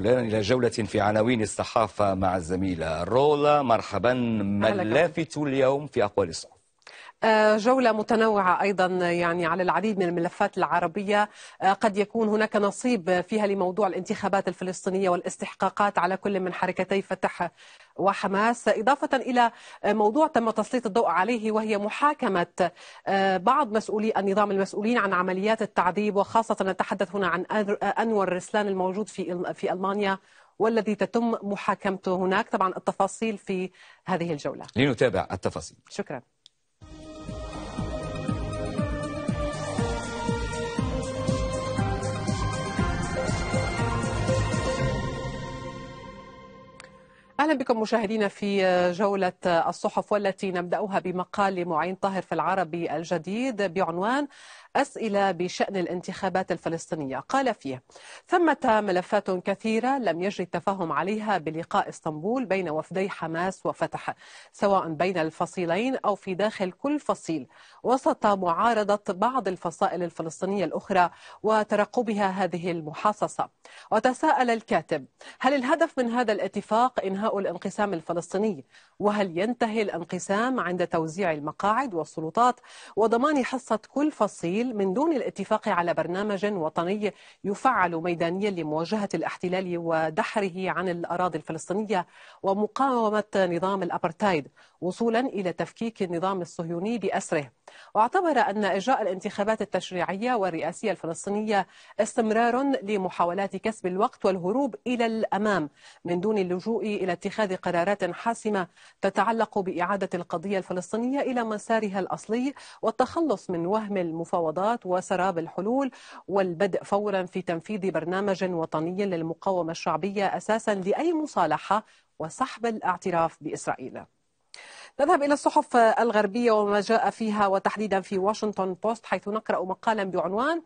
الآن إلى جولة في عناوين الصحافة مع الزميلة رولا مرحبا ما اللافت اليوم في أقوال الصحافة آه، جولة متنوعة أيضا يعني على العديد من الملفات العربية آه، قد يكون هناك نصيب فيها لموضوع الانتخابات الفلسطينية والاستحقاقات على كل من حركتي فتح وحماس إضافة إلى موضوع تم تسليط الضوء عليه وهي محاكمة آه، بعض مسؤولي النظام المسؤولين عن عمليات التعذيب وخاصة نتحدث هنا عن أنور رسلان الموجود في في ألمانيا والذي تتم محاكمته هناك طبعا التفاصيل في هذه الجولة لنتابع التفاصيل شكرا اهلا بكم مشاهدينا في جوله الصحف والتي نبداها بمقال لمعين طاهر في العربي الجديد بعنوان أسئلة بشأن الانتخابات الفلسطينية قال فيه ثمة ملفات كثيرة لم يجري التفاهم عليها بلقاء اسطنبول بين وفدي حماس وفتح سواء بين الفصيلين أو في داخل كل فصيل وسط معارضة بعض الفصائل الفلسطينية الأخرى وترقبها هذه المحاصصة وتساءل الكاتب هل الهدف من هذا الاتفاق إنهاء الانقسام الفلسطيني وهل ينتهي الانقسام عند توزيع المقاعد والسلطات وضمان حصة كل فصيل من دون الاتفاق على برنامج وطني يفعل ميدانيا لمواجهة الاحتلال ودحره عن الأراضي الفلسطينية ومقاومة نظام الأبرتايد وصولا إلى تفكيك النظام الصهيوني بأسره واعتبر أن إجراء الانتخابات التشريعية والرئاسية الفلسطينية استمرار لمحاولات كسب الوقت والهروب إلى الأمام من دون اللجوء إلى اتخاذ قرارات حاسمة تتعلق بإعادة القضية الفلسطينية إلى مسارها الأصلي والتخلص من وهم المفاوضات وسراب الحلول والبدء فورا في تنفيذ برنامج وطني للمقاومة الشعبية أساسا لأي مصالحة وسحب الاعتراف بإسرائيل نذهب إلى الصحف الغربية وما جاء فيها وتحديدا في واشنطن بوست حيث نقرأ مقالا بعنوان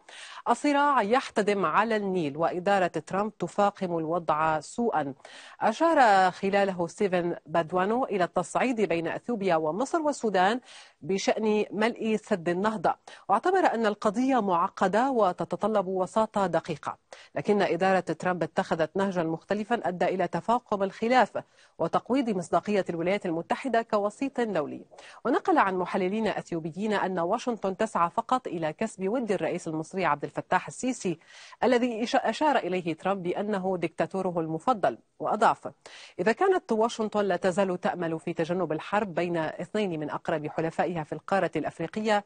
الصراع يحتدم على النيل وإدارة ترامب تفاقم الوضع سوءا أشار خلاله ستيفن بادوانو إلى التصعيد بين أثيوبيا ومصر والسودان بشأن ملء سد النهضة واعتبر أن القضية معقدة وتتطلب وساطة دقيقة لكن إدارة ترامب اتخذت نهجا مختلفا أدى إلى تفاقم الخلاف وتقويض مصداقية الولايات المتحدة كوسيط صيت دولي ونقل عن محللين أثيوبيين أن واشنطن تسعى فقط إلى كسب ود الرئيس المصري عبد الفتاح السيسي الذي أشار إليه ترامب بأنه دكتاتوره المفضل وأضاف إذا كانت واشنطن لا تزال تأمل في تجنب الحرب بين اثنين من أقرب حلفائها في القارة الأفريقية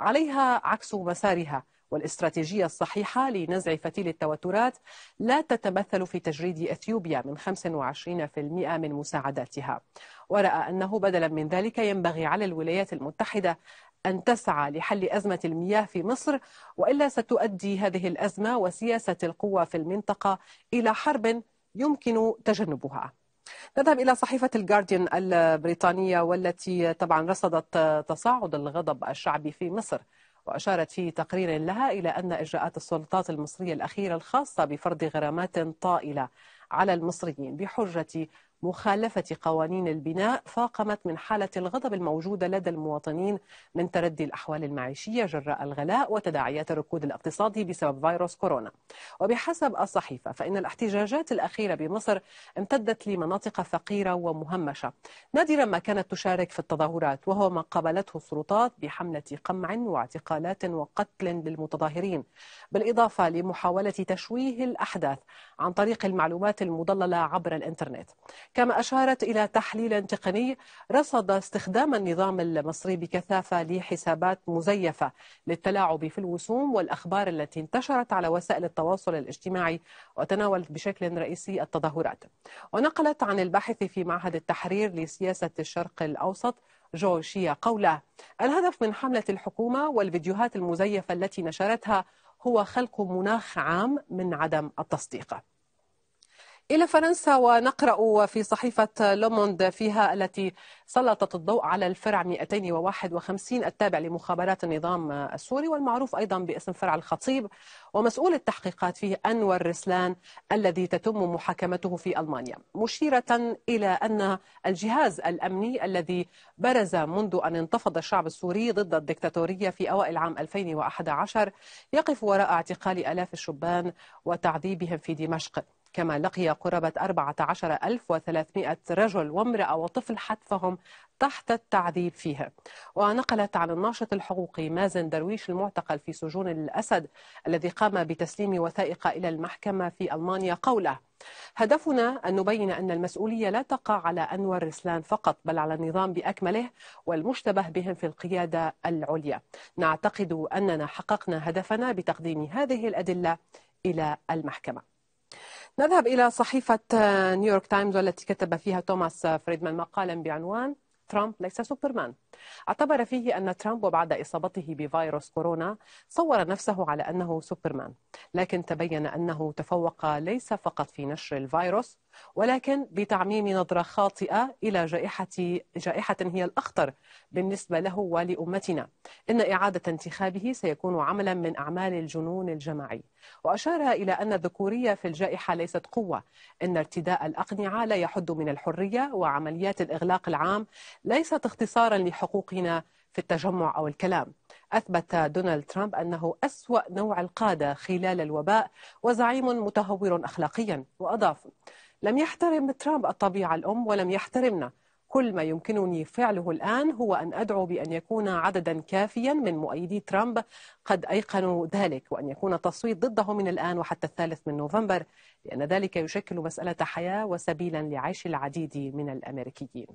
عليها عكس مسارها والاستراتيجية الصحيحة لنزع فتيل التوترات لا تتمثل في تجريد أثيوبيا من 25% من مساعداتها ورأى أنه بدلا من ذلك ينبغي على الولايات المتحدة أن تسعى لحل أزمة المياه في مصر وإلا ستؤدي هذه الأزمة وسياسة القوة في المنطقة إلى حرب يمكن تجنبها نذهب إلى صحيفة الجارديان البريطانية والتي طبعا رصدت تصاعد الغضب الشعبي في مصر وأشارت في تقرير لها إلى أن إجراءات السلطات المصرية الأخيرة الخاصة بفرض غرامات طائلة على المصريين بحجة مخالفة قوانين البناء فاقمت من حالة الغضب الموجودة لدى المواطنين من تردي الأحوال المعيشية جراء الغلاء وتداعيات الركود الاقتصادي بسبب فيروس كورونا وبحسب الصحيفة فإن الاحتجاجات الأخيرة بمصر امتدت لمناطق فقيرة ومهمشة نادرا ما كانت تشارك في التظاهرات وهو ما قابلته السلطات بحملة قمع واعتقالات وقتل للمتظاهرين بالإضافة لمحاولة تشويه الأحداث عن طريق المعلومات المضللة عبر الإنترنت كما أشارت إلى تحليل تقني رصد استخدام النظام المصري بكثافة لحسابات مزيفة للتلاعب في الوسوم والأخبار التي انتشرت على وسائل التواصل الاجتماعي وتناولت بشكل رئيسي التظاهرات ونقلت عن الباحث في معهد التحرير لسياسة الشرق الأوسط جو شيا قوله الهدف من حملة الحكومة والفيديوهات المزيفة التي نشرتها هو خلق مناخ عام من عدم التصديق إلى فرنسا ونقرأ في صحيفة لوموند فيها التي سلطت الضوء على الفرع 251 التابع لمخابرات النظام السوري والمعروف أيضا باسم فرع الخطيب ومسؤول التحقيقات فيه أنور رسلان الذي تتم محاكمته في ألمانيا مشيرة إلى أن الجهاز الأمني الذي برز منذ أن انتفض الشعب السوري ضد الدكتاتورية في أوائل عام 2011 يقف وراء اعتقال آلاف الشبان وتعذيبهم في دمشق كما لقي قرابة 14300 رجل وامرأة وطفل حتفهم تحت التعذيب فيها ونقلت عن الناشط الحقوقي مازن درويش المعتقل في سجون الأسد الذي قام بتسليم وثائق إلى المحكمة في ألمانيا قوله هدفنا أن نبين أن المسؤولية لا تقع على أنور رسلان فقط بل على النظام بأكمله والمشتبه بهم في القيادة العليا نعتقد أننا حققنا هدفنا بتقديم هذه الأدلة إلى المحكمة نذهب إلى صحيفة نيويورك آه, تايمز والتي كتب فيها توماس آه, فريدمان مقالا بعنوان ترامب ليس سوبرمان اعتبر فيه أن ترامب وبعد إصابته بفيروس كورونا صور نفسه على أنه سوبرمان لكن تبين أنه تفوق ليس فقط في نشر الفيروس ولكن بتعميم نظرة خاطئة إلى جائحة جائحة هي الأخطر بالنسبة له ولأمتنا إن إعادة انتخابه سيكون عملا من أعمال الجنون الجماعي وأشار إلى أن الذكورية في الجائحة ليست قوة إن ارتداء الأقنعة لا يحد من الحرية وعمليات الإغلاق العام ليست اختصارا لحقوقنا في التجمع أو الكلام أثبت دونالد ترامب أنه أسوأ نوع القادة خلال الوباء وزعيم متهور أخلاقيا وأضاف لم يحترم ترامب الطبيعة الأم ولم يحترمنا كل ما يمكنني فعله الآن هو أن أدعو بأن يكون عددا كافيا من مؤيدي ترامب قد أيقنوا ذلك وأن يكون التصويت ضده من الآن وحتى الثالث من نوفمبر لأن ذلك يشكل مسألة حياة وسبيلا لعيش العديد من الأمريكيين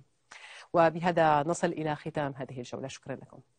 وبهذا نصل إلى ختام هذه الجولة شكرا لكم